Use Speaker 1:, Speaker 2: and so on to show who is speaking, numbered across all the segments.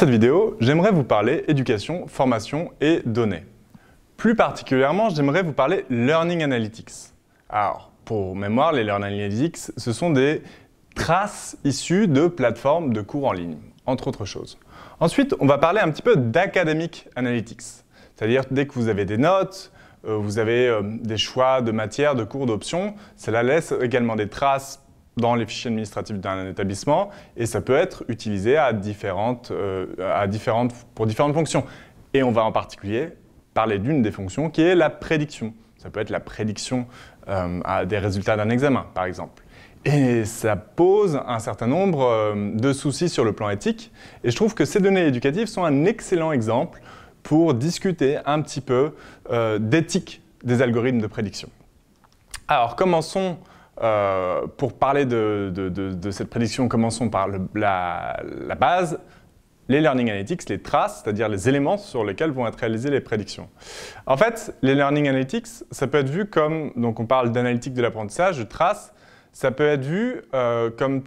Speaker 1: cette vidéo, j'aimerais vous parler éducation, formation et données. Plus particulièrement, j'aimerais vous parler Learning Analytics. Alors, pour mémoire, les Learning Analytics, ce sont des traces issues de plateformes de cours en ligne, entre autres choses. Ensuite, on va parler un petit peu d'Academic Analytics, c'est-à-dire dès que vous avez des notes, euh, vous avez euh, des choix de matière, de cours, d'options, cela laisse également des traces dans les fichiers administratifs d'un établissement et ça peut être utilisé euh, pour différentes fonctions. Et on va en particulier parler d'une des fonctions qui est la prédiction. Ça peut être la prédiction euh, des résultats d'un examen, par exemple. Et ça pose un certain nombre euh, de soucis sur le plan éthique. Et je trouve que ces données éducatives sont un excellent exemple pour discuter un petit peu d'éthique des algorithmes de prédiction. Alors commençons euh, pour parler de, cette prédiction, commençons par la, base, les learning analytics, les traces, c'est-à-dire les éléments sur lesquels vont être réalisées les prédictions. En fait, les learning analytics, ça peut être vu comme, donc on parle d'analytique de l'apprentissage, de traces, ça peut être vu euh, comme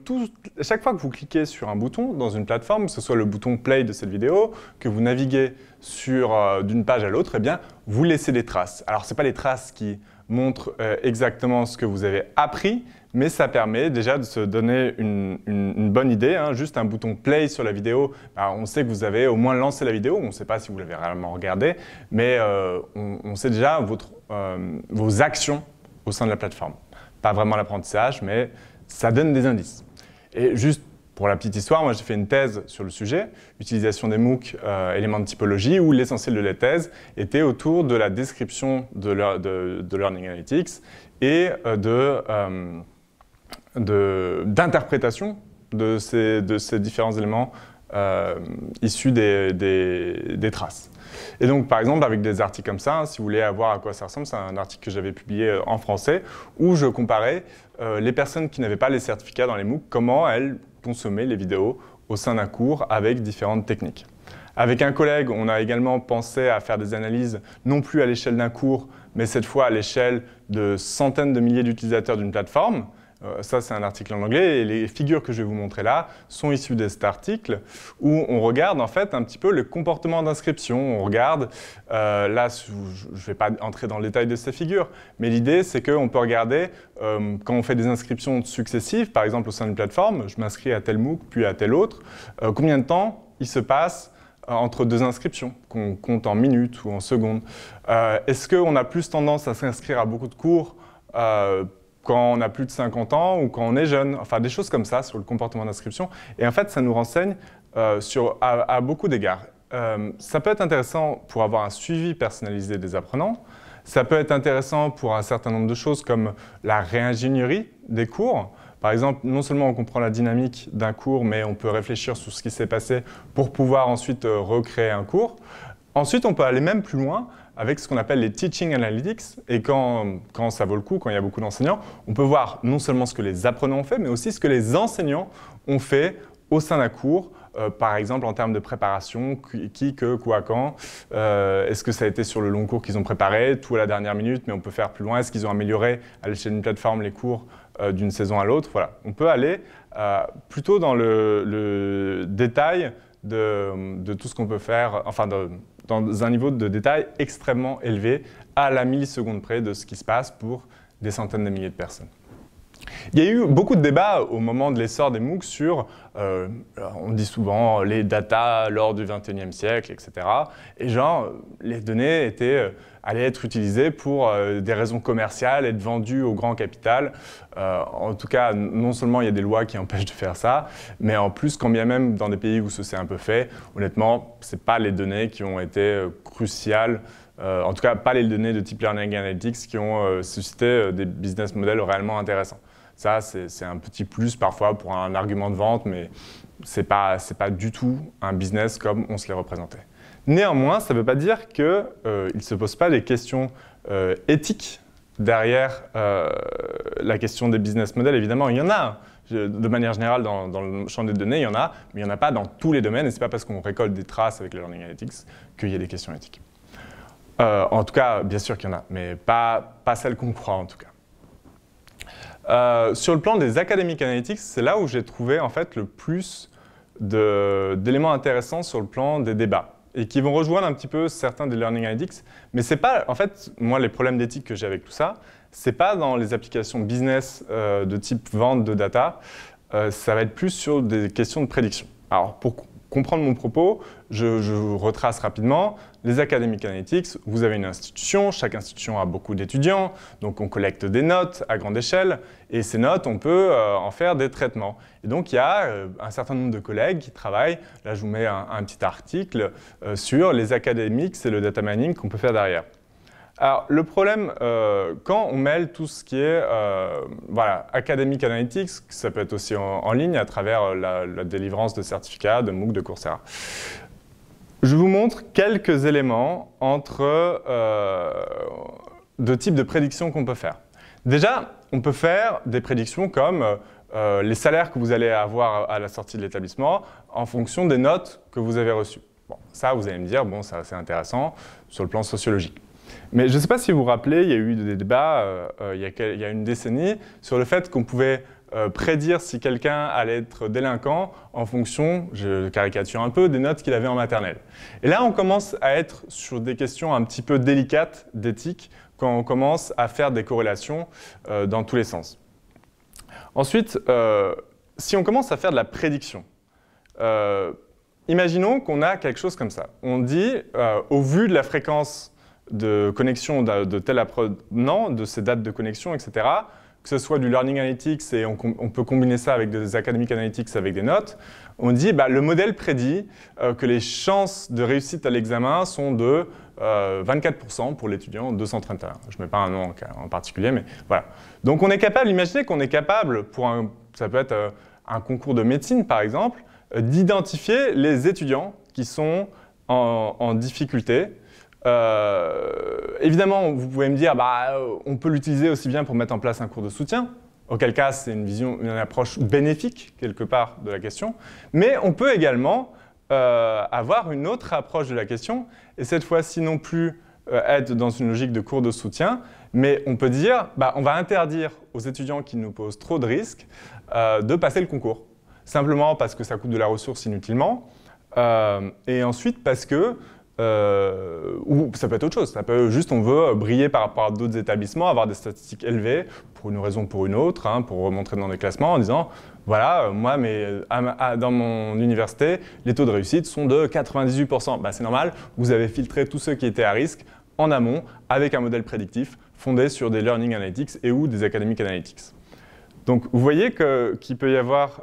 Speaker 1: chaque fois que vous cliquez sur un bouton dans une plateforme, que ce soit le bouton play de cette vidéo, que vous naviguez sur euh, d'une page à l'autre, et eh bien, vous laissez des traces. Alors, ce n'est pas les traces qui montre euh, exactement ce que vous avez appris, mais ça permet déjà de se donner une, bonne idée. Hein. Juste un bouton play sur la vidéo, bah, on sait que vous avez au moins lancé la vidéo, on ne sait pas si vous l'avez réellement regardée, mais euh, on, sait déjà euh, vos actions au sein de la plateforme. Pas vraiment l'apprentissage, mais ça donne des indices. Et juste pour la petite histoire, moi j'ai fait une thèse sur le sujet, utilisation des MOOC, euh, éléments de typologie, où l'essentiel de la thèse était autour de la description de, de, Learning Analytics et euh, euh, de, d'interprétation de, ces, de ces différents éléments issus des, traces. Et donc, par exemple, avec des articles comme ça, si vous voulez avoir à quoi ça ressemble, c'est un article que j'avais publié en français où je comparais les personnes qui n'avaient pas les certificats dans les MOOC, comment elles consommer les vidéos au sein d'un cours avec différentes techniques. Avec un collègue, on a également pensé à faire des analyses non plus à l'échelle d'un cours, mais cette fois à l'échelle de centaines de milliers d'utilisateurs d'une plateforme. Euh, ça, c'est un article en anglais. Et les figures que je vais vous montrer là sont issues de cet article où on regarde en fait un petit peu le comportement d'inscription. On regarde, euh, là, je ne vais pas entrer dans le détail de ces figures, mais l'idée, c'est qu'on peut regarder euh, quand on fait des inscriptions successives, par exemple au sein d'une plateforme, je m'inscris à tel MOOC puis à tel autre, combien de temps il se passe entre deux inscriptions, qu'on compte en minutes ou en secondes. Est-ce qu'on a plus tendance à s'inscrire à beaucoup de cours quand on a plus de 50 ans ou quand on est jeune, enfin des choses comme ça sur le comportement d'inscription. Et en fait, ça nous renseigne euh, à, beaucoup d'égards. Euh, ça peut être intéressant pour avoir un suivi personnalisé des apprenants, ça peut être intéressant pour un certain nombre de choses comme la réingénierie des cours. Par exemple, non seulement on comprend la dynamique d'un cours, mais on peut réfléchir sur ce qui s'est passé pour pouvoir ensuite euh, recréer un cours. Ensuite, on peut aller même plus loin avec ce qu'on appelle les Teaching Analytics. Et quand, ça vaut le coup, quand il y a beaucoup d'enseignants, on peut voir non seulement ce que les apprenants ont fait, mais aussi ce que les enseignants ont fait au sein d'un cours, euh, par exemple en termes de préparation, qui, que, quoi, quand. Euh, est-ce que ça a été sur le long cours qu'ils ont préparé, tout à la dernière minute, mais on peut faire plus loin. Est-ce qu'ils ont amélioré à l'échelle d'une plateforme les cours euh, d'une saison à l'autre Voilà, on peut aller plutôt dans le, détail de, de, tout ce qu'on peut faire, enfin de, dans un niveau de détail extrêmement élevé, à la milliseconde près de ce qui se passe pour des centaines de milliers de personnes. Il y a eu beaucoup de débats au moment de l'essor des MOOC sur, euh, on dit souvent, les data lors du XXIe siècle, etc. Et genre, les données étaient, euh, allaient être utilisées pour euh, des raisons commerciales, être vendues au grand capital. en tout cas, non seulement il y a des lois qui empêchent de faire ça, mais en plus, quand bien même dans des pays où ce s'est un peu fait, honnêtement, ce pas les données qui ont été cruciales en tout cas pas les données de type learning analytics qui ont suscité des business models réellement intéressants. Ça, c'est un petit plus parfois pour un argument de vente, mais ce n'est pas, du tout un business comme on se l'est représenté. Néanmoins, ça ne veut pas dire qu'il euh, ne se pose pas des questions euh, éthiques derrière euh, la question des business models. Évidemment, il y en a hein. de manière générale dans, le champ des données, il y en a, mais il n'y en a pas dans tous les domaines, et ce n'est pas parce qu'on récolte des traces avec le Learning Analytics qu'il y a des questions éthiques. en tout cas, bien sûr qu'il y en a, mais pas, pas celles qu'on croit en tout cas. Euh, sur le plan des academic analytics, c'est là où j'ai trouvé en fait le plus d'éléments intéressants sur le plan des débats et qui vont rejoindre un petit peu certains des learning analytics. Mais c'est pas, en fait, moi, les problèmes d'éthique que j'ai avec tout ça, c'est pas dans les applications business euh, de type vente de data, euh, ça va être plus sur des questions de prédiction. Alors, pourquoi comprendre mon propos, je, je retrace rapidement. Les academic Analytics, vous avez une institution, chaque institution a beaucoup d'étudiants, donc on collecte des notes à grande échelle, et ces notes, on peut euh, en faire des traitements. Et donc il y a euh, un certain nombre de collègues qui travaillent, là je vous mets un, petit article, euh, sur les académiques, et le data mining qu'on peut faire derrière. Alors, le problème, euh, quand on mêle tout ce qui est euh, voilà, academic analytics, ça peut être aussi en, ligne à travers euh, la, délivrance de certificats, de MOOC, de Coursera. Je vous montre quelques éléments entre euh, deux types de prédictions qu'on peut faire. Déjà, on peut faire des prédictions comme les salaires que vous allez avoir à la sortie de l'établissement en fonction des notes que vous avez reçues. Bon, ça, vous allez me dire, bon, c'est intéressant sur le plan sociologique. Mais je ne sais pas si vous vous rappelez, il y a eu des débats euh, euh, il, y a, une décennie sur le fait qu'on pouvait euh, prédire si quelqu'un allait être délinquant en fonction, je caricature un peu, des notes qu'il avait en maternelle. Et là, on commence à être sur des questions un petit peu délicates d'éthique quand on commence à faire des corrélations dans tous les sens. Ensuite, si on commence à faire de la prédiction, imaginons qu'on a quelque chose comme ça. On dit, au vu de la fréquence de connexion de, de tel apprenant, de ces dates de connexion, etc. Que ce soit du learning analytics et on, peut combiner ça avec des academic analytics, avec des notes, on dit bah, le modèle prédit euh, que les chances de réussite à l'examen sont de 24% euh, pour l'étudiant 231. Je ne mets pas un nom en, particulier, mais voilà. Donc on est capable, imaginez qu'on est capable, pour ça peut être euh, un concours de médecine par exemple, d'identifier les étudiants qui sont en difficulté euh, évidemment, vous pouvez me dire, bah, euh, on peut l'utiliser aussi bien pour mettre en place un cours de soutien, auquel cas c'est une vision, une approche bénéfique quelque part de la question, mais on peut également euh, avoir une autre approche de la question, et cette fois-ci non plus être dans une logique de cours de soutien, mais on peut dire, bah, on va interdire aux étudiants qui nous posent trop de risques de passer le concours, simplement parce que ça coûte de la ressource inutilement, et ensuite parce que euh, ou ça peut être autre chose, ça peut juste on veut euh, briller par rapport à d'autres établissements, avoir des statistiques élevées pour une raison ou pour une autre, hein, pour remontrer dans des classements en disant voilà, euh, moi mais dans mon université, les taux de réussite sont de 98%. Bah, c'est normal, vous avez filtré tous ceux qui étaient à risque en amont avec un modèle prédictif fondé sur des learning analytics et ou des academic analytics. Donc vous voyez qu'il peut y avoir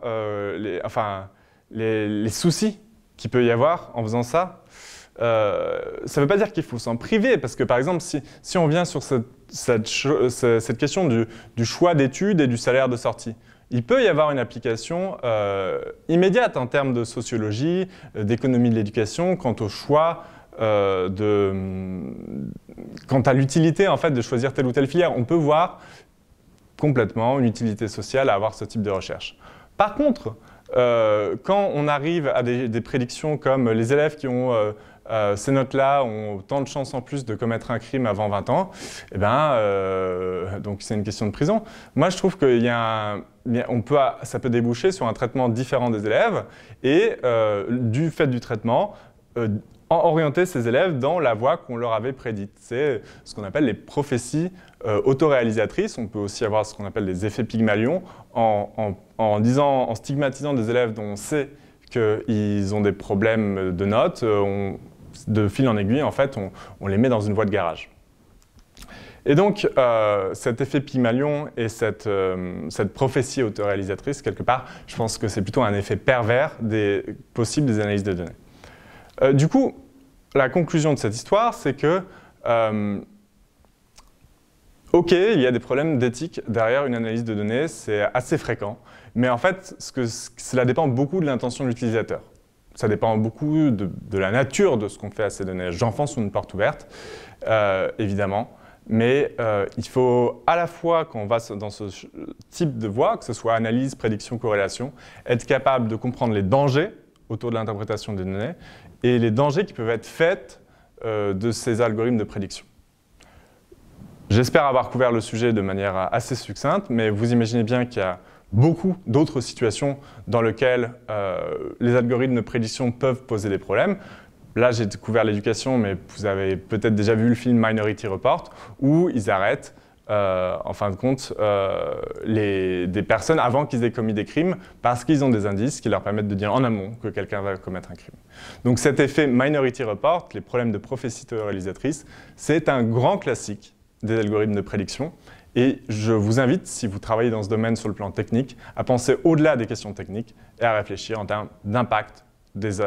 Speaker 1: enfin, les, les soucis qu'il peut y avoir en faisant ça. Euh, ça ne veut pas dire qu'il faut s'en priver, parce que par exemple, si, on vient sur cette, question du, choix d'études et du salaire de sortie, il peut y avoir une application euh, immédiate en termes de sociologie, euh, d'économie de l'éducation, quant au choix de, hum, quant à l'utilité en fait de choisir telle ou telle filière. On peut voir complètement une utilité sociale à avoir ce type de recherche. Par contre, quand on arrive à des prédictions comme les élèves qui ont euh, ces notes-là ont tant de chances en plus de commettre un crime avant 20 ans, et eh ben, euh, donc c'est une question de prison. Moi, je trouve que y a on peut, ça peut déboucher sur un traitement différent des élèves et euh, du fait du traitement, orienter ces élèves dans la voie qu'on leur avait prédite. C'est ce qu'on appelle les prophéties autoréalisatrices. On peut aussi avoir ce qu'on appelle les effets Pygmalion en, en, disant, en stigmatisant des élèves dont on sait qu'ils ont des problèmes de notes. On, de fil en aiguille, en fait, on, les met dans une voie de garage. Et donc, euh, cet effet Pygmalion et euh, cette, prophétie autoréalisatrice, quelque part, je pense que c'est plutôt un effet pervers des, possibles des analyses de données. Euh, du coup, la conclusion de cette histoire, c'est que, ok, il y a des problèmes d'éthique derrière une analyse de données, c'est assez fréquent, mais en fait, que, cela dépend beaucoup de l'intention de l'utilisateur ça dépend beaucoup de, la nature de ce qu'on fait à ces données. J'enfonce une porte ouverte, euh, évidemment, mais euh, il faut à la fois, quand on va dans ce type de voie, que ce soit analyse, prédiction, corrélation, être capable de comprendre les dangers autour de l'interprétation des données et les dangers qui peuvent être faits euh, de ces algorithmes de prédiction. J'espère avoir couvert le sujet de manière assez succincte, mais vous imaginez bien qu'il y a beaucoup d'autres situations dans lesquelles euh, les algorithmes de prédiction peuvent poser des problèmes. Là, j'ai découvert l'éducation, mais vous avez peut-être déjà vu le film Minority Report, où ils arrêtent, euh, en fin de compte, euh, des personnes avant qu'ils aient commis des crimes, parce qu'ils ont des indices qui leur permettent de dire en amont que quelqu'un va commettre un crime. Donc cet effet Minority Report, les problèmes de prophétie réalisatrice, c'est un grand classique des algorithmes de prédiction, et je vous invite, si vous travaillez dans ce domaine sur le plan technique, à penser au-delà des questions techniques et à réfléchir en termes d'impact des,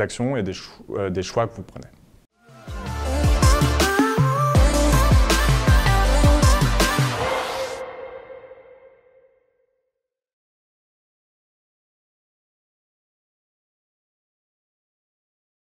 Speaker 1: actions et euh, des choix que vous prenez.